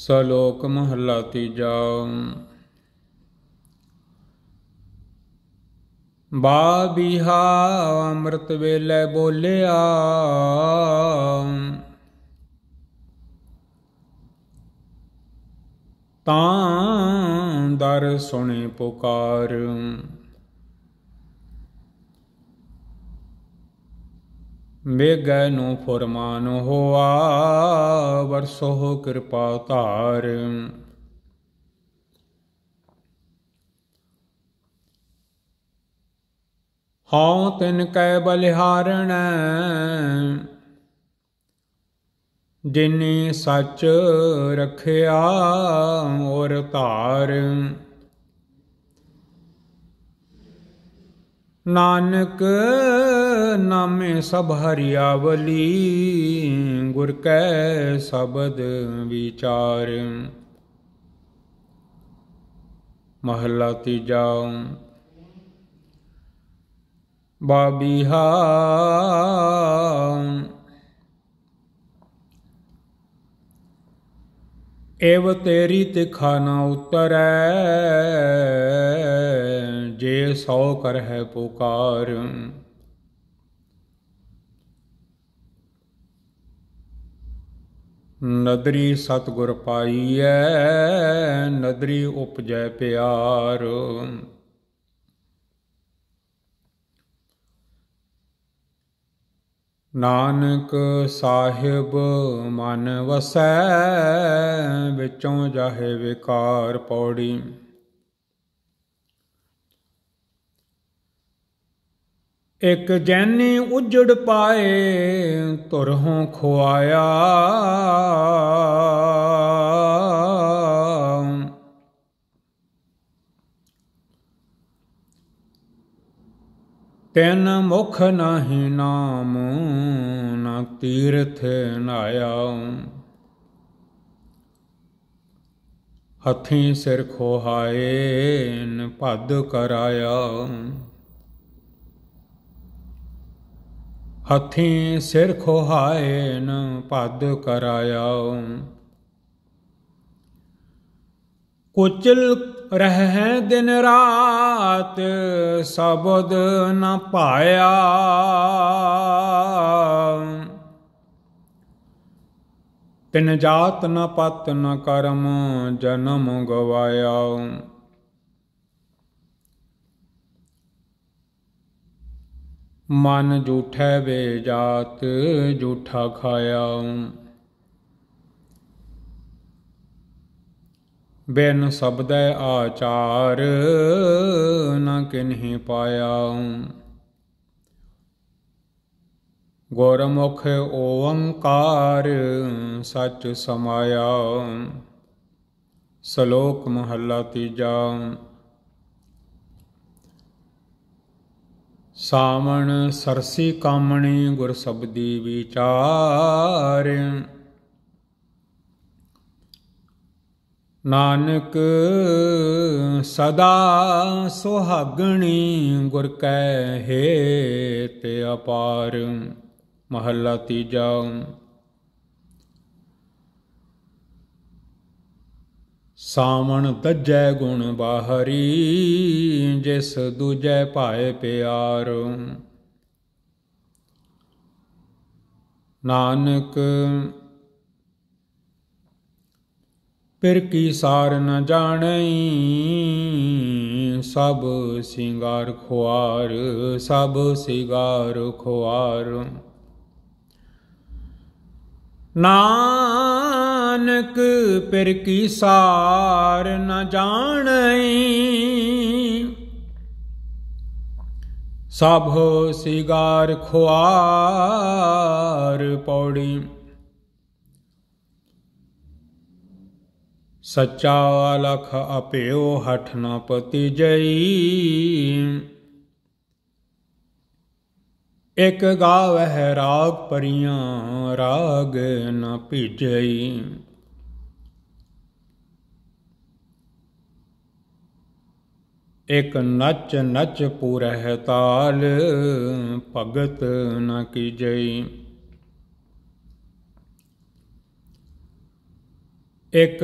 ਸਲੋਕ ਮਹਲਾ ਤੀਜਾ ਬਾ ਬਿਹਾ ਅੰਮ੍ਰਿਤ ਵੇਲੇ ਬੋਲਿਆ ਤਾਂ ਦਰ ਸੁਣੇ ਪੁਕਾਰ ਮੇਗੈ ਨੂੰ ਫੁਰਮਾਨ ਹੋਆ ਵਰਸੋ ਕਿਰਪਾ ਧਾਰ ਹਉ ਤਿਨ ਕੈ ਬਲਿਹਾਰਣ ਜਿਨੇ ਸੱਚ ਰਖਿਆ ਔਰ ਧਾਰ ਨਾਨਕ ਨਾਮੇ ਸਭ ਹਰਿਆਵਲੀ ਗੁਰ ਕੈ ਸ਼ਬਦ ਵਿਚਾਰ ਮਹਲਾ ਤੀਜਾ ਬਾਬੀਹਾ ਏਵ ਤੇਰੀ ਤਿਖਾ ਉਤਰੈ ਜੇ ਸੋ ਕਰਹਿ ਹੈ ਪੁਕਾਰ ਨਦਰੀ ਸਤਗੁਰ ਪਾਈਐ ਨਦਰੀ ਉਪਜੈ ਪਿਆਰ ਨਾਨਕ ਸਾਹਿਬ ਮਨ ਵਸੈ ਵਿੱਚੋਂ ਜਾਹੇ ਵਿਕਾਰ ਪੌੜੀ ਇਕ ਜੈਨੀ ਉਜੜ ਪਾਏ ਤੁਰਹੋਂ ਖੁਆਇਆ ਤੈਨ ਮੁਖ ਨਹੀਂ ਨਾਮ ਨਾ ਤੀਰਥ ਨਾਇਆ ਹੱਥੀ ਸਿਰ ਖੋਹਾਏ ਨ ਪਦ ਕਰਾਇਆ ਹਥੀ ਸਿਰ ਖੋਹਾਏਨ ਪਦ ਕਰਾਇਆ ਕੁਚਲ ਰਹਿ ਦਿਨ ਰਾਤ ਸਬਦ ਨ ਪਾਇਆ ਤਿਨ ਜਾਤ ਨ ਪਤ ਨ ਕਰਮ ਜਨਮ ਗਵਾਇਆ ਮਨ ਝੂਠੈ ਵੇ ਜਾਤ ਝੂਠਾ ਖਾਇਆ ਬੇਨ ਸਬਦੈ ਆਚਾਰ ਨ ਕਿਨਹੀ ਪਾਇਆ ਗੁਰਮੁਖ ਓੰਕਾਰ ਸਚ ਸਮਾਇਆ ਸ਼ਲੋਕ ਮਹੱਲਾ ਤੀਜਾ ਸਾਵਣ ਸਰਸੀ ਕਾਮਣੀ ਗੁਰ ਸਬਦੀ ਵਿਚਾਰ ਨਾਨਕ ਸਦਾ ਸੁਹਾਗਣੀ ਗੁਰ ਕੈ ਹੇਤ ਅਪਾਰ ਮਹੱਲਾ ਤੀਜਾ ਸਾਵਣ ਤਜੈ ਗੁਣ ਬਾਹਰੀ ਜਿਸ ਦੂਜੈ ਪਾਏ ਪਿਆਰ ਨਾਨਕ ਪਿਰ ਕੀ ਸਾਰ ਨ ਜਾਣੈ ਸਭ ਸਿੰਗਾਰ ਖੁਆਰ ਸਭ ਸਿੰਗਾਰ ਖੁਆਰ ਨਾ नानक पिर की सार न जान सब सिगार खुआर पौड़ी सच्चा लख अपे हठ न पति जई ਇਕ ਗਾਵਹਿ ਰਾਗ ਪਰੀਆਂ ਰਾਗ ਨ ਭਿਜਈ ਇਕ ਨਚ ਨਚ ਪੂਰਹਿ ਤਾਲ ਭਗਤ ਨ ਕੀਜਈ ਇਕ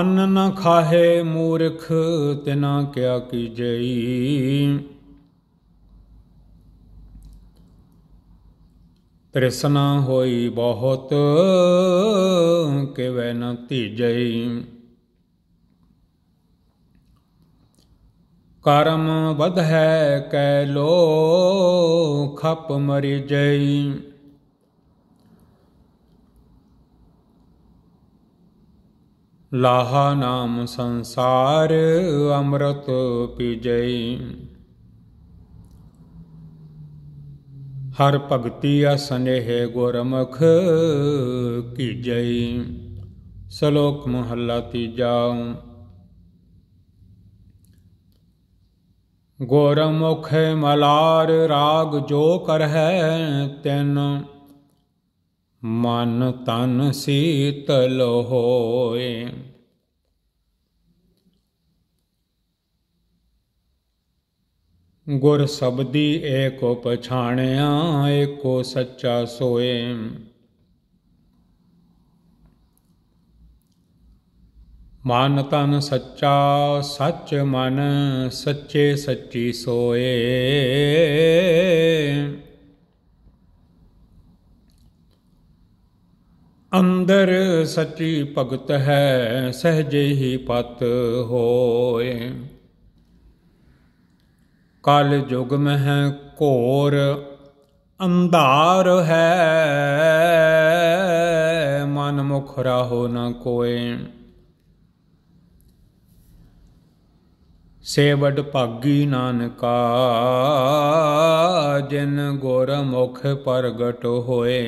ਅੰਨ ਨ ਖਾਹੇ ਮੂਰਖ ਤਿਨਾ ਕਿਆ ਕੀਜਈ ਤ੍ਰਿਸ਼ਨਾ ਹੋਈ ਬਹੁਤ ਕਿਵੈ ਨ ਤੀਜੈ ਕਰਮ ਹੈ ਕੈ ਲੋ ਖਪ ਮਰਿ ਜਈ ਲਾਹਾ ਨਾਮ ਸੰਸਾਰ ਅੰਮ੍ਰਿਤ ਪੀ ਜਈ ਹਰ ਭਗਤੀ ਆ ਹੈ ਗੁਰਮੁਖ ਜਈ ਸ਼ਲੋਕ ਮਹੱਲਾ ਤੀਜਾ ਗੁਰਮੁਖ ਮਲਾਰ ਰਾਗ ਜੋ ਕਰਹਿ ਤੈਨ ਮਨ ਤਨ ਸੀਤਲ ਹੋਏ ਗੁਰ ਸਬਦੀ ਏਕੋ ਪਛਾਣਿਆ ਏਕੋ ਸੱਚਾ ਸੋਏ ਮਨ ਤਨ ਸੱਚਾ ਸੱਚ ਮਨ ਸੱਚੇ ਸੱਚੀ ਸੋਏ ਅੰਦਰ ਸੱਚੀ ਭਗਤ ਹੈ ਸਹਜੇ ਹੀ ਪਤ ਹੋਏ ਕਲ ਜੁਗ ਮਹਿ ਘੋਰ ਅੰਧਾਰ ਹੈ ਮਨ ਮੁਖ ਰਹੋ ਨ ਕੋਏ ਸੇਵਡ ਭਾਗੀ ਨਾਨਕਾ ਜਿਨ ਗੁਰ ਮੁਖ ਪ੍ਰਗਟ ਹੋਏ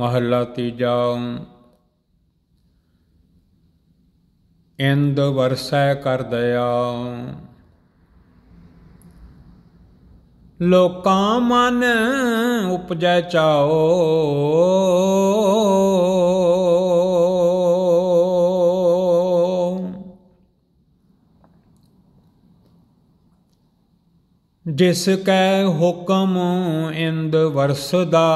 ਮਹਲਾ ਤੀਜਾ ਇੰਦ ਵਰਸੈ ਕਰ ਦਇਆ ਲੋਕਾਂ ਮਨ ਉਪਜੈ ਚਾਓ ਜਿਸ ਕੈ ਹੁਕਮ ਇੰਦ ਵਰਸਦਾ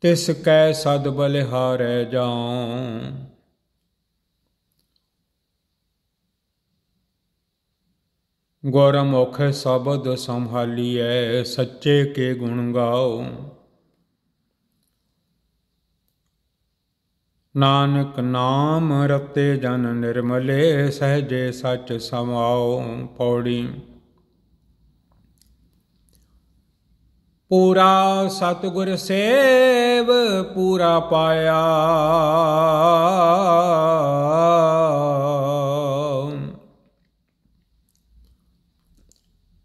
ਤਿਸ ਕੈ ਸਦ ਬਲਿਹਾਰੈ ਜਾਉ ਮੁਖ ਸਬਦ ਸੰਭਾਲੀਐ ਸੱਚੇ ਕੇ ਗੁਣ ਗਾਓ ਨਾਨਕ ਨਾਮ ਰਤੇ ਜਨ ਨਿਰਮਲੇ ਸਹਜੇ ਸੱਚ ਸਮਾਓ ਪੌੜੀ ਪੂਰਾ ਸਤਗੁਰ ਸੇਵ ਪੂਰਾ ਪਾਇਆ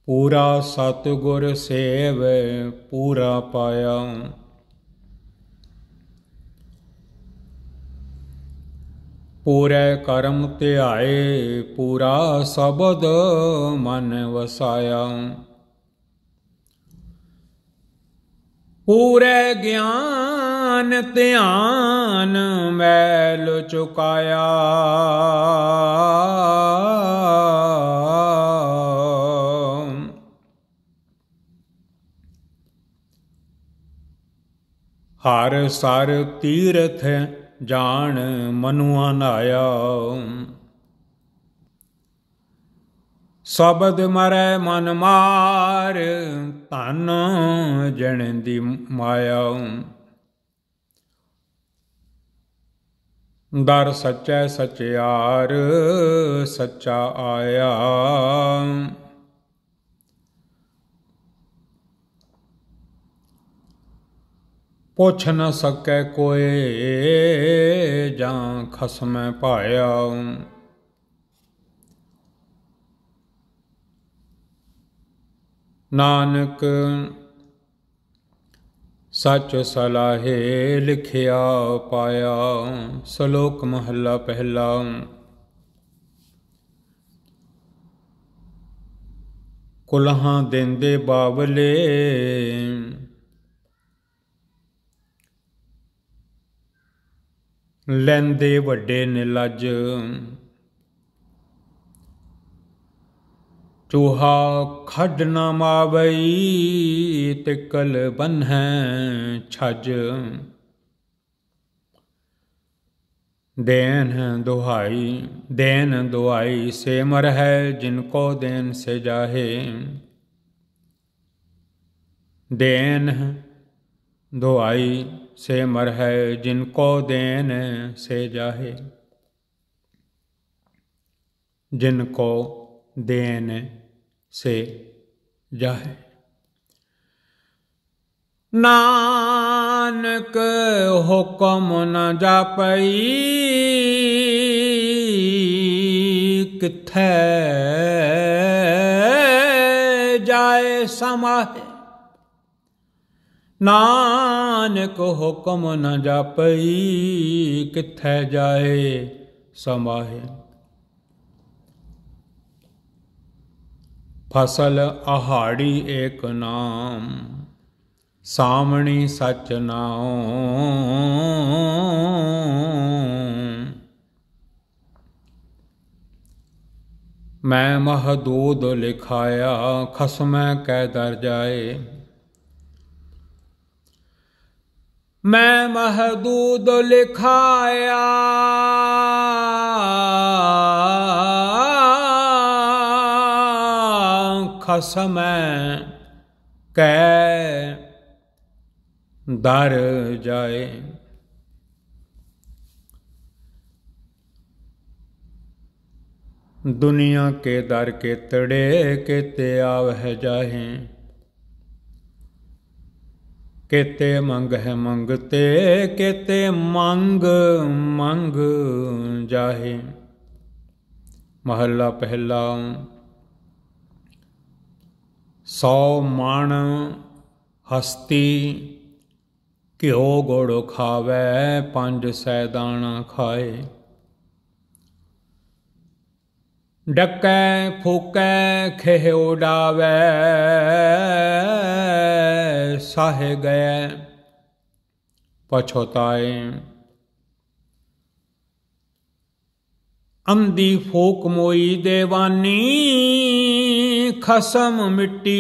ਪੂਰਾ ਸਤਗੁਰ ਸੇਵ ਪੂਰਾ ਪਾਇਆ ਪੂਰੇ ਕਰਮ ਆਏ ਪੂਰਾ ਸਬਦ ਮਨ ਵਸਾਇਆ ਪੂਰੇ ਗਿਆਨ ਧਿਆਨ ਮੈਲ ਚੁਕਾਇਆ ਹਰ ਸਰ ਤੀਰਥ ਜਾਣ ਮਨੁਆ ਨਾਇਆ ਸਬਦ ਮਰੈ ਮਨ ਮਾਰ ਤਨ ਜਣ ਦੀ ਮਾਇਆ ਦਰ ਸਚੈ ਸਚਿਆਰ ਸੱਚਾ ਆਇਆ ਪੁੱਛ ਨ ਸਕੈ ਕੋਏ ਜਾਂ ਖਸਮੈ ਭਾਇਆ ਨਾਨਕ ਸੱਚ ਸਲਾਹੇ ਲਿਖਿਆ ਪਾਇਆ ਸ਼ਲੋਕ ਮਹੱਲਾ ਪਹਿਲਾ ਕੁਲਹਾਂ ਦਿੰਦੇ ਬਾਵਲੇ ਲੈਂਦੇ ਵੱਡੇ ਨਿਲਜ ਚੋਹਾ ਖੱਡ ਨਾ ਮਾਵਈ ਤਿਕਲ ਬੰਹੈ ਛਜ ਦੇਨ ਦੁਹਾਈ ਦੇਨ ਦੁਹਾਈ ਸੇ ਮਰ ਹੈ ਜਿਨ ਕੋ ਦੇਨ ਸੇ ਜਾਹੇ ਦੇਨ ਦੁਹਾਈ से मर है जिनको देन से जाहे जिनको देन से जाहे नानक हुक्म न जा पई किथे जाए समा नान ਨਾਨਕ ਹੁਕਮ ਨ ਜਾਪਈ ਕਿੱਥੈ ਜਾਏ ਸਮਾਹੇ ਫਸਲ ਆਹਾੜੀ ਏਕ ਨਾਮ ਸਾਮਣੀ ਸਚ ਨਾਉ ਮੈਂ ਮਹਦੂਦ ਲਿਖਾਇਆ ਖਸਮੈ ਕੈ ਦਰ ਜਾਏ मैं महदूद लिखाया खसम कै दर जाए दुनिया के दर के तड़े के ते आव है जाहें ਕਿਤੇ ਮੰਗ ਹੈ ਮੰਗਤੇ ਕਿਤੇ ਮੰਗ ਮੰਗ ਜਾਹੇ ਮਹੱਲਾ ਪਹਿਲਾ ਸੌ ਮਣ ਹਸਤੀ ਕਿਉ ਗੋੜ ਖਾਵੇ ਪੰਜ ਸੈ ਦਾਣਾ ਖਾਏ ਡੱਕੈ ਫੋਕੈ ਖਿਓ ਡਾਵੈ ਸਾਹ ਗਏ ਪਛੋਤਾਏ ਅੰਦੀ ਫੋਕ ਮੋਈ ਦੇਵਾਨੀ ਖਸਮ ਮਿੱਟੀ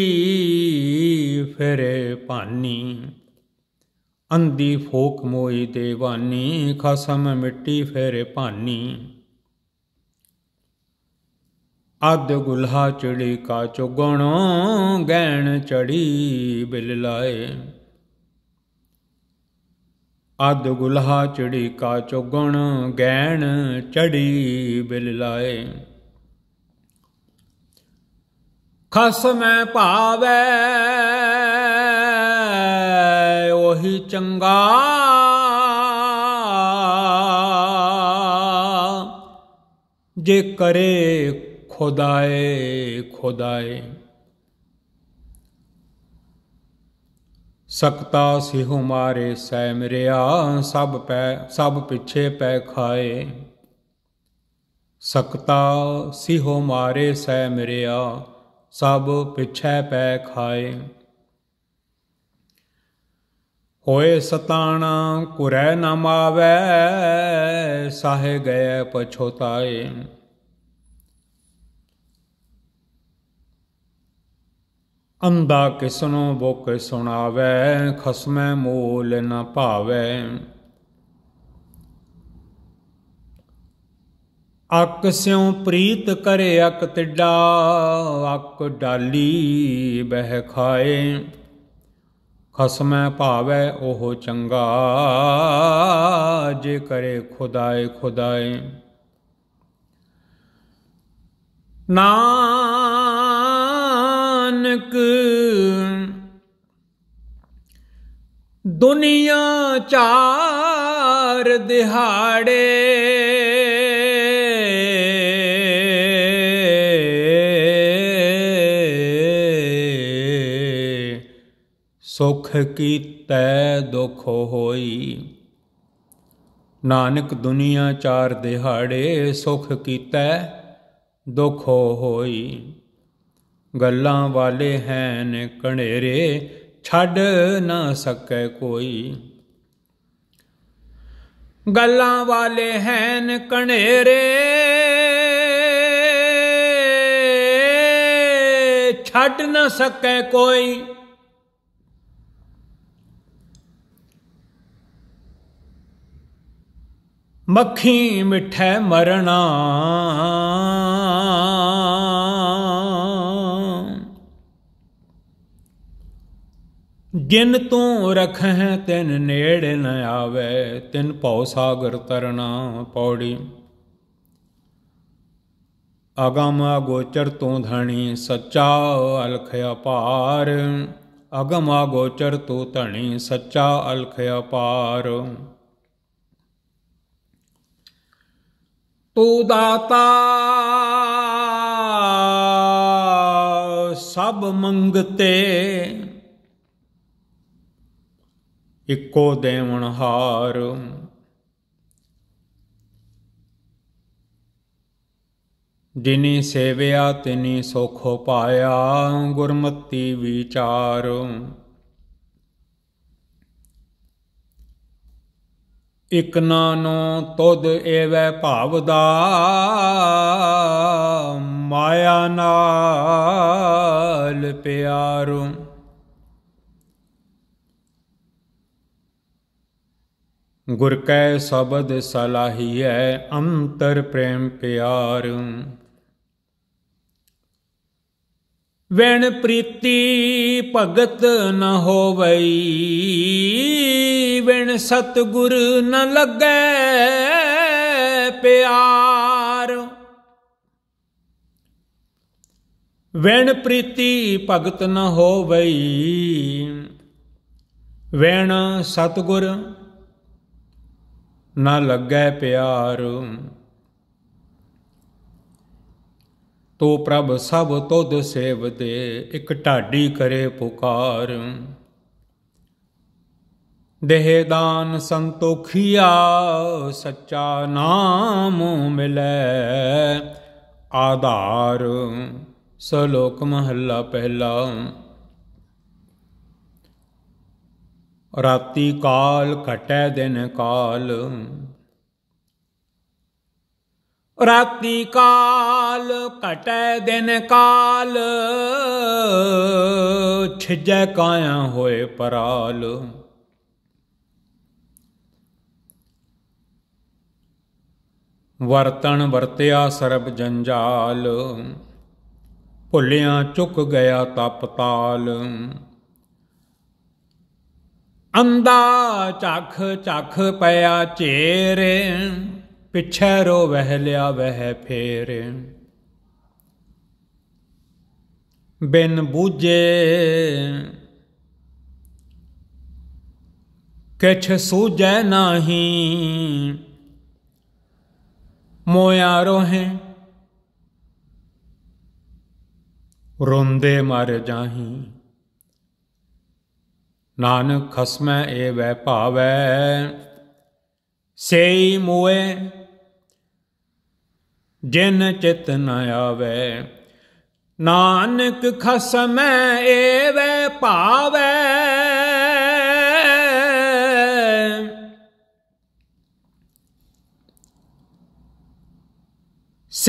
ਫਿਰੇ ਪਾਨੀ ਅੰਦੀ ਫੋਕ ਮੋਈ ਦੇਵਾਨੀ ਖਸਮ ਮਿੱਟੀ ਫਿਰੇ ਪਾਨੀ ਅਦ ਗੁਲਹਾ ਚੜੇ ਕਾ ਚੁਗਣ ਗੈਣ ਚੜੀ ਬਿਲ ਲਾਏ ਅਦ ਗੁਲਹਾ ਚੜੀ ਕਾ ਚੁਗਣ ਗੈਣ ਚੜੀ ਬਿਲ ਲਾਏ ਖਸ ਮੈਂ ਭਾਵੈ ਉਹੀ ਚੰਗਾ ਜੇ ਕਰੇ ਖੁਦਾਏ ਖੁਦਾਏ ਸਕਤਾ ਸਿਹੁ ਮਾਰੇ ਸੈ ਮਰਿਆ ਸਭ ਪੈ ਸਭ ਪਿਛੇ ਪੈ ਖਾਏ ਸਕਤਾ ਸਿਹੁ ਮਾਰੇ ਸੈ ਮਰਿਆ ਸਭ ਪਿਛੇ ਪੈ ਖਾਏ ਹੋਏ ਸਤਾਣਾ ਕੁਰੈ ਨਾ ਮਾਵੇ ਸਾਹ ਗਏ ਪਛੋਤਾਏ ਅੰਦਾ ਕਿਸਨੋ ਬੋਕ ਸੁਣਾਵੇ ਖਸਮੈ ਮੂਲ ਨ ਭਾਵੇ ਅਕ ਸਿਉ ਪ੍ਰੀਤ ਕਰੇ ਅਕ ਟਿੱਡਾ ਅਕ ਡਾਲੀ ਬਹਿ ਖਾਏ ਖਸਮੈ ਭਾਵੇ ਉਹ ਚੰਗਾ ਜੇ ਕਰੇ ਖੁਦਾਏ ਖੁਦਾਏ ਨਾ ਨਾਨਕ ਦੁਨੀਆ ਚਾਰ ਦਿਹਾੜੇ ਸੁਖ ਕੀਤੈ ਦੁਖ ਹੋਈ ਨਾਨਕ ਦੁਨੀਆ ਚਾਰ ਦਿਹਾੜੇ ਸੁਖ ਕੀਤੈ ਦੁਖ ਹੋਈ ਗੱਲਾਂ ਵਾਲੇ ਹਨ ਕਣੇਰੇ ਛੱਡ ਨਾ ਸਕੈ ਕੋਈ ਗੱਲਾਂ ਵਾਲੇ ਹਨ ਕਣੇਰੇ ਛੱਡ ਨਾ ਸਕੈ ਕੋਈ ਮੱਖੀ ਮਿੱਠੇ ਮਰਣਾ ਗਿਨ ਤੂੰ ਰਖਹਿ ਤਿਨ ਨੇੜ ਨ ਆਵੇ ਤਿਨ ਭਉ ਸਾਗਰ ਤਰਨਾ ਪੌੜੀ ਅਗਮ ਅਗੋਚਰ ਤੂੰ ਧਣੀ ਸੱਚਾ ਅਲਖ ਅਪਾਰ ਅਗਮ ਅਗੋਚਰ ਤੂੰ ਧਣੀ ਸੱਚਾ ਅਲਖ ਅਪਾਰ ਤੂੰ ਦਾਤਾ ਸਭ ਮੰਗਤੇ ਇੱਕੋ ਦੇਵਨ ਹਾਰ ਜਿਨੀ ਸੇਵਿਆ ਤਿਨੀ ਸੋਖੋ ਪਾਇਆ ਗੁਰਮਤੀ ਵਿਚਾਰ ਇਕ ਨਾਨੋ ਤੁਧ ਏਵੈ ਭਾਵ ਦਾ ਮਾਇਆ ਨਾਲ ਪਿਆਰੂ ਗੁਰ ਕੈ ਸ਼ਬਦ ਸਲਾਹੀਐ ਅੰਤਰ ਪ੍ਰੇਮ ਪਿਆਰ ਵੈਣ ਪ੍ਰੀਤੀ ਭਗਤ ਨ ਹੋਵਈ ਵੈਣ ਸਤ ਗੁਰ ਨ ਲੱਗੈ ਪਿਆਰ ਵੈਣ ਪ੍ਰੀਤੀ ਭਗਤ ਨ ਹੋਵਈ ਵੈਣ ਸਤਗੁਰ ਨਾ ਲੱਗੈ ਪਿਆਰ ਤੋ ਪ੍ਰਭ ਸਭ ਤੁਧ ਸੇਵਦੇ ਇਕ ਢਾਡੀ ਕਰੇ ਪੁਕਾਰ ਦੇਹਦਾਨ ਦਾਨ ਸੰਤੋਖਿਆ ਸੱਚਾ ਨਾਮ ਮਿਲੈ ਆਧਾਰ ਸਲੋਕ ਮਹੱਲਾ ਪਹਿਲਾ ਰਾਤੀ ਕਾਲ ਘਟੈ ਦਿਨ ਕਾਲ ਰਾਤੀ ਕਾਲ ਘਟੈ ਦਿਨ ਕਾਲ ਛਿਜੈ ਕਾਇਆ ਹੋਏ ਪਰਾਲ ਵਰਤਣ ਵਰਤਿਆ ਸਰਬ ਜੰਜਾਲ ਭੁੱਲਿਆ ਚੁੱਕ ਗਿਆ ਤਪ ਤਾਲ ਅੰਦਾ ਚੱਖ ਚੱਖ ਪਿਆ ਚੇਰੇ ਪਿਛੇ ਰੋ ਵਹਿ ਲਿਆ ਵਹਿ ਫੇਰ ਬਿਨ ਬੂਝੇ ਕਿਛ ਸੂਝੈ ਨਹੀਂ ਮੋਇਆ ਰੋਹੇ ਰੋਂਦੇ ਮਰ ਜਾਹੀ ਨਾਨਕ ਖਸਮੈ ਏ ਵੈ ਭਾਵੈ ਸੇਈ ਮੂਏ ਜਿਨ ਚਿਤ ਨ ਆਵੇ ਨਾਨਕ ਖਸਮੈ ਏ ਵੈ ਭਾਵੈ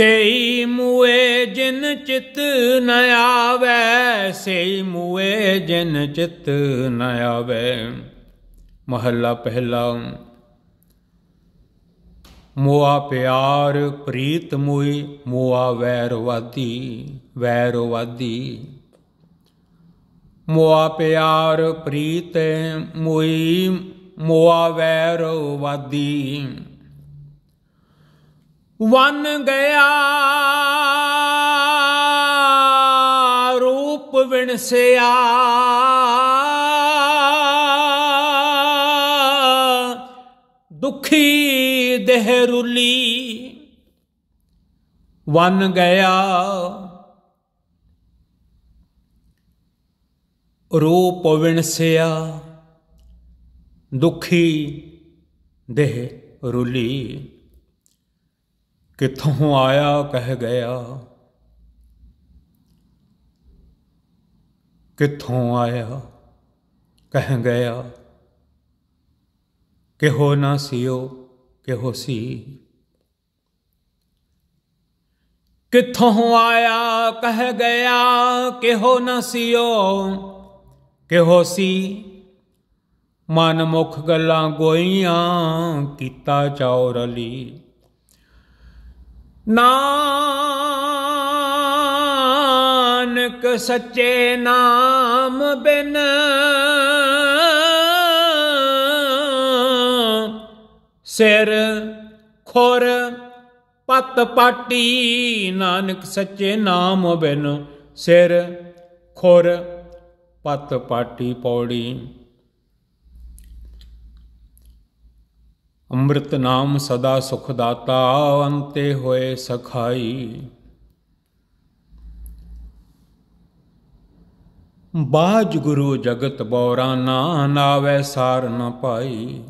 ਸੇਈ ਮੂਏ ਜਿਨ ਚਿਤ ਨ ਆਵੇ ਸੇਈ ਮੂਏ ਜਿਨ ਚਿਤ ਨ ਆਵੇ ਮਹੱਲਾ ਪਹਿਲਾ ਮੋਆ ਪਿਆਰ ਪ੍ਰੀਤ ਮੂਈ ਮੋਆ ਵੈਰਵਾਦੀ ਵੈਰਵਾਦੀ ਮੋਆ ਪਿਆਰ ਪ੍ਰੀਤ ਮੂਈ ਮੋਆ ਵੈਰਵਾਦੀ ਵਨ ਗਿਆ ਰੂਪ ਵਿਣਸਿਆ ਦੁਖੀ ਦਹਿਰੁਲੀ ਵਨ ਗਿਆ ਰੂਪ ਵਿਣਸਿਆ ਦੁਖੀ ਦੇਹ ਰੁਲੀ ਕਿੱਥੋਂ ਆਇਆ ਕਹਿ ਗਿਆ ਕਿੱਥੋਂ ਆਇਆ ਕਹਿ ਗਿਆ ਕਿਹੋ ਨਾ ਸਿਓ ਕਿਹੋ ਸੀ ਕਿੱਥੋਂ ਆਇਆ ਕਹਿ ਗਿਆ ਕਿਹੋ ਨਾ ਸਿਓ ਕਿਹੋ ਸੀ ਮਨ ਮੁਖ ਗੱਲਾਂ ਗੋਈਆਂ ਕੀਤਾ ਚੌਰਲੀ ਨਾਨਕ ਸੱਚੇ ਨਾਮ ਬਿਨ ਸਿਰ ਖੁਰ ਪਤ ਪਾਟੀ ਨਾਨਕ ਸੱਚੇ ਨਾਮ ਬਿਨ ਸਿਰ ਖੁਰ ਪਤ ਪਾਟੀ ਪੌੜੀ ਅੰਮ੍ਰਿਤ ਨਾਮ ਸਦਾ ਸੁਖ ਦਾਤਾ ਅੰਤੇ ਹੋਏ ਸਖਾਈ ਬਾਜ ਗੁਰੂ ਜਗਤ ਬੌਰਾ ਨਾ ਨਾਵੇ ਸਾਰ ਨ ਪਾਈ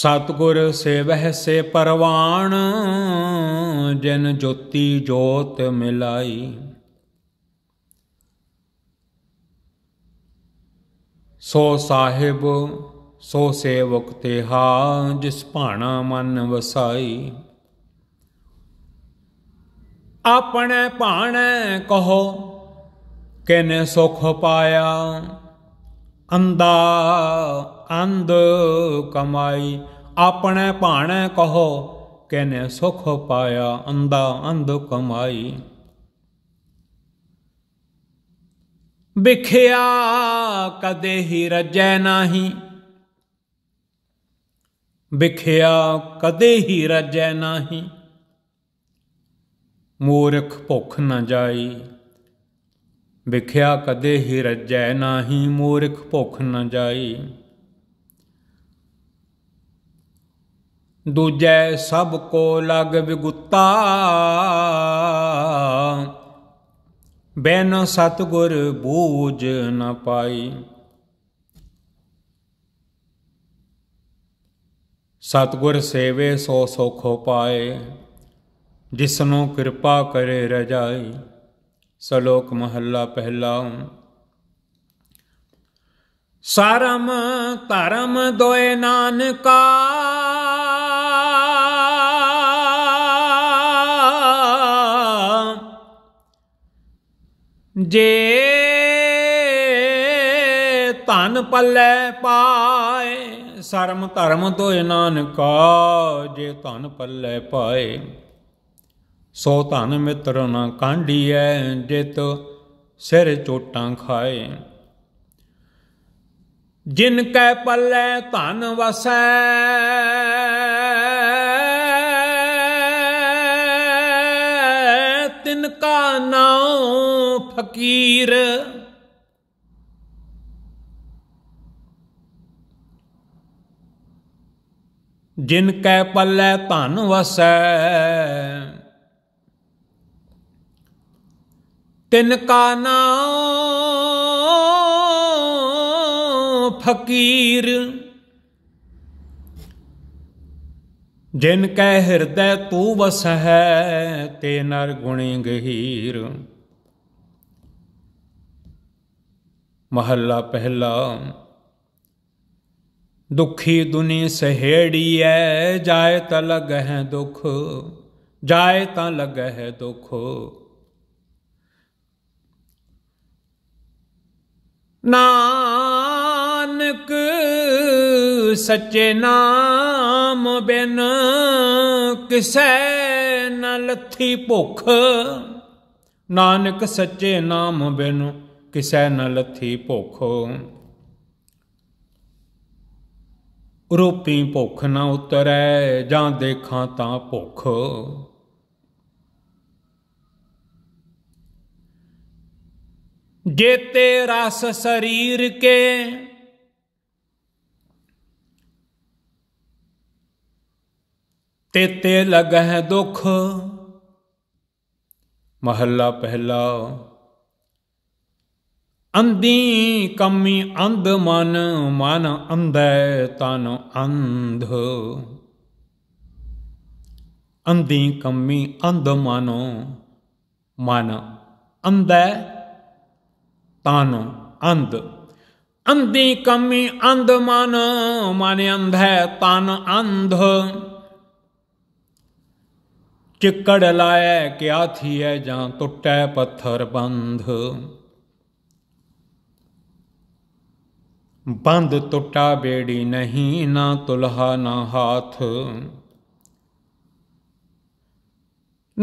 ਸਤਗੁਰ ਸੇਵਹਿ ਸੇ ਪਰਵਾਣ ਜਿਨ ਜੋਤੀ ਜੋਤ ਮਿਲਾਈ ਸੋ ਸਾਹਿਬ ਸੋ ਸੇਵਕ ਤੇ ਹਾ ਜਿਸ ਭਾਣਾ ਮਨ ਵਸਾਈ ਆਪਣੇ ਭਾਣੇ ਕਹੋ ਕਿਨੇ ਸੁਖ ਪਾਇਆ ਅੰਦਾ ਅੰਦ ਕਮਾਈ ਆਪਣੇ ਭਾਣੇ ਕਹੋ ਕਿਨੇ ਸੁਖ ਪਾਇਆ ਅੰਦਾ ਅੰਦ ਕਮਾਈ ਵਿਖਿਆ ਕਦੇ ਹੀ ਰਜੈ ਨਾਹੀ ਵਿਖਿਆ ਕਦੇ ਹੀ ਰਜੈ ਨਾਹੀ ਮੂਰਖ ਭੁੱਖ ਨਾ ਜਾਈ ਵਿਖਿਆ ਕਦੇ ਹੀ ਰਜੈ ਨਾਹੀ ਮੂਰਖ ਭੁੱਖ ਨਾ ਜਾਈ ਦੂਜੈ ਸਭ ਕੋ ਲਗ ਵਿਗੁੱਤਾ ਬੈਨ ਸਤਗੁਰ ਬੂਝ ਨ ਪਾਈ ਸਤਗੁਰ ਸੇਵੇ ਸੋ ਸੁਖੋ ਪਾਏ ਜਿਸਨੂੰ ਕਿਰਪਾ ਕਰੇ ਰਜਾਈ ਸ਼ਲੋਕ ਮਹੱਲਾ ਪਹਿਲਾ ਸਾਰਮ ਧਰਮ ਦੋਏ ਨਾਨਕਾ ਜੇ ਧਨ ਪੱਲੇ ਪਾਏ ਸਰਮ ਧਰਮ ਤੋਇ ਨਾਨਕਾ ਜੇ ਧਨ ਪੱਲੇ ਪਾਏ ਸੋ ਧਨ ਮਿੱਤਰ ਨਾ ਕਾਂਢੀਐ ਜਿਤ ਸਿਰ ਚੋਟਾਂ ਖਾਏ ਜਿਨ ਕੈ ਪੱਲੇ ਧਨ ਵਸੈ ਤਿਨ ਕਾ ਨਾਮ ਫਕੀਰ ਜਿਨ ਕੈ ਪੱਲੇ ਧਨ ਵਸੈ ਤਿਨ ਕਾ ਨਾਮ ਫਕੀਰ ਜਿਨ ਕੈ ਹਿਰਦੈ ਤੂ ਵਸੈ ਤੇ ਨਰ ਗੁਣੀ ਗਹੀਰ ਮਹੱਲਾ ਪਹਿਲਾ ਦੁਖੀ ਦੁਨੀ ਸਹੇੜੀ ਐ ਜਾਇ ਤ ਲਗਹਿ ਦੁਖ ਜਾਇ ਤਾਂ ਲਗਹਿ ਦੁਖ ਨਾਨਕ ਸੱਚੇ ਨਾਮ ਬਿਨ ਕਿਸੈ ਨ ਲਥੀ ਭੁਖ ਨਾਨਕ ਸੱਚੇ ਨਾਮ ਬਿਨੋ किस न लथी भुख रूपी भुख न उतरै ज देखा ता भुख जेते रस शरीर के लग है दुख महला पहला ਅੰਦੀ ਕੰਮੀ ਅੰਧ ਮਨ ਮਨ ਅੰਧੈ ਤਨ ਅੰਧ ਅੰਦੀ ਕੰਮੀ ਅੰਧ ਮਨ ਮਨ ਅੰਧੈ ਤਨ ਅੰਧ ਅੰਦੀ ਕੰਮੀ ਅੰਧ ਮਨ ਮਨ ਅੰਧੈ ਤਨ ਅੰਧ ਚਿੱਕੜ ਲਾਇ ਕਿਆ ਹੈ ਜਾਂ ਟੁੱਟੈ ਪੱਥਰ ਬੰਧ ਬੰਦ ਟੁੱਟਾ ਬੇੜੀ ਨਹੀਂ ਨਾ ਤੁਲਹਾ ਨਾ ਹਾਥ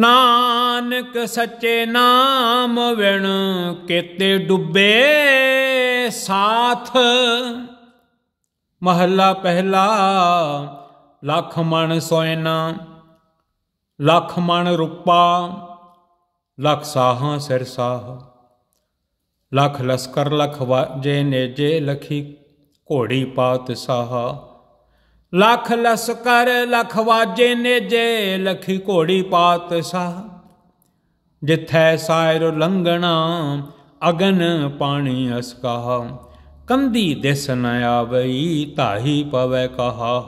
ਨਾਨਕ ਸੱਚੇ ਨਾਮ ਵਿਣ ਕਿਤੇ ਡੁੱਬੇ ਸਾਥ ਮਹੱਲਾ ਪਹਿਲਾ ਲੱਖ ਮਣ ਸੋਇਨਾ ਲੱਖ ਮਣ ਰੁਪਾ ਲੱਖ ਸਾਹਾਂ ਸਿਰ ਸਾਹਾ ਲਖ ਲਸਕਰ ਲਖ ਵਾਜੇ ਨੇਜੇ ਲਖੀ ਘੋੜੀ ਪਾਤ ਸਾਹਾ ਲਖ ਲਸਕਰ ਲਖ ਵਾਜੇ ਨੇਜੇ ਲਖੀ ਘੋੜੀ ਪਾਤ ਸਾਹਾ ਜਿਥੈ ਸਾਇਰ ਲੰਗਣਾ ਅਗਨ ਪਾਣੀ ਅਸਕਾਹ ਕੰਦੀ ਦਿਸ ਨ ਆਵਈ ਧਾਹੀ ਪਵੈ ਕਹਾ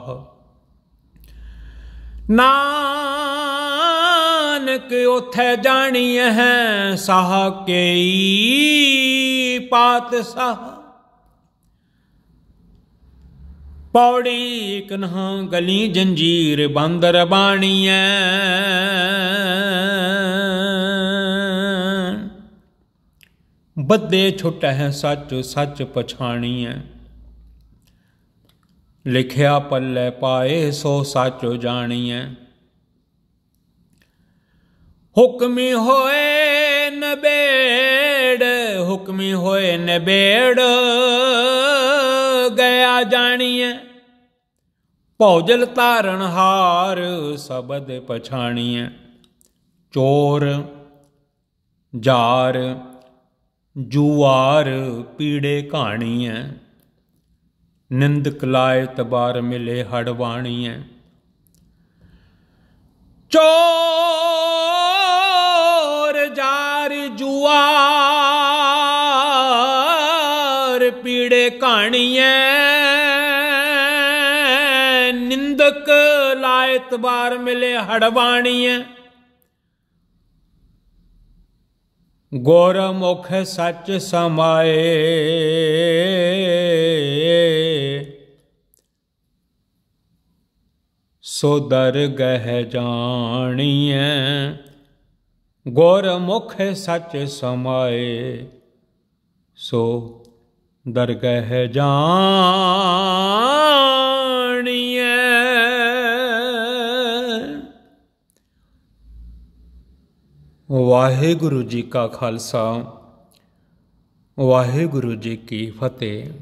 ਨਾਨਕ ਉਥੈ ਜਾਣੀ ਹੈ ਸਾਹ ਕੇਈ ਪਾਤਸ਼ਾਹ ਪੌੜੀ ਕਨਹਾ ਗਲੀ ਜੰਜੀਰ ਬੰਦਰ ਬਾਣੀਐ ਬੱਦੇ ਛੁੱਟ ਹੈ ਸੱਚ ਸੱਚ ਪਛਾਣੀਐ ਲਿਖਿਆ ਪੱਲੇ ਪਾਏ ਸੋ ਸੱਚ ਜਾਣੀਐ ਹੁਕਮੀ ਹੋਏ ਹੁਕਮੀ ਹੋਏ ਨਿਬੇੜ ਗਿਆ ਜਾਣੀਐ ਭੌਜਲ ਤਾਰਨ ਹਾਰ ਸ਼ਬਦ ਪਛਾਣੀਐ ਚੋਰ ਜਾਰ ਜੁਵਾਰ ਪੀੜੇ ਕਹਾਣੀਐ ਨਿੰਦਕ ਲਾਇ ਤਬਾਰ ਮਿਲੇ ਹੜਵਾਣੀਐ ਚੋਰ ਪੀੜੇ ਕਹਾਣੀਐ ਨਿੰਦਕ ਲਾਇਤ ਬਾਰ ਮਿਲੇ ਹੜਵਾਣੀਐ ਗੁਰਮੁਖ ਸੱਚ ਸਮਾਏ ਸੋ ਦਰ ਗਹਿ ਜਾਣੀਐ ਗੁਰਮੁਖ ਸੱਚ ਸਮਾਏ ਸੋ ਦਰਗਹ ਜਾਣੀਐ ਵਾਹਿਗੁਰੂ ਜੀ ਕਾ ਖਾਲਸਾ ਵਾਹਿਗੁਰੂ ਜੀ ਕੀ ਫਤਿਹ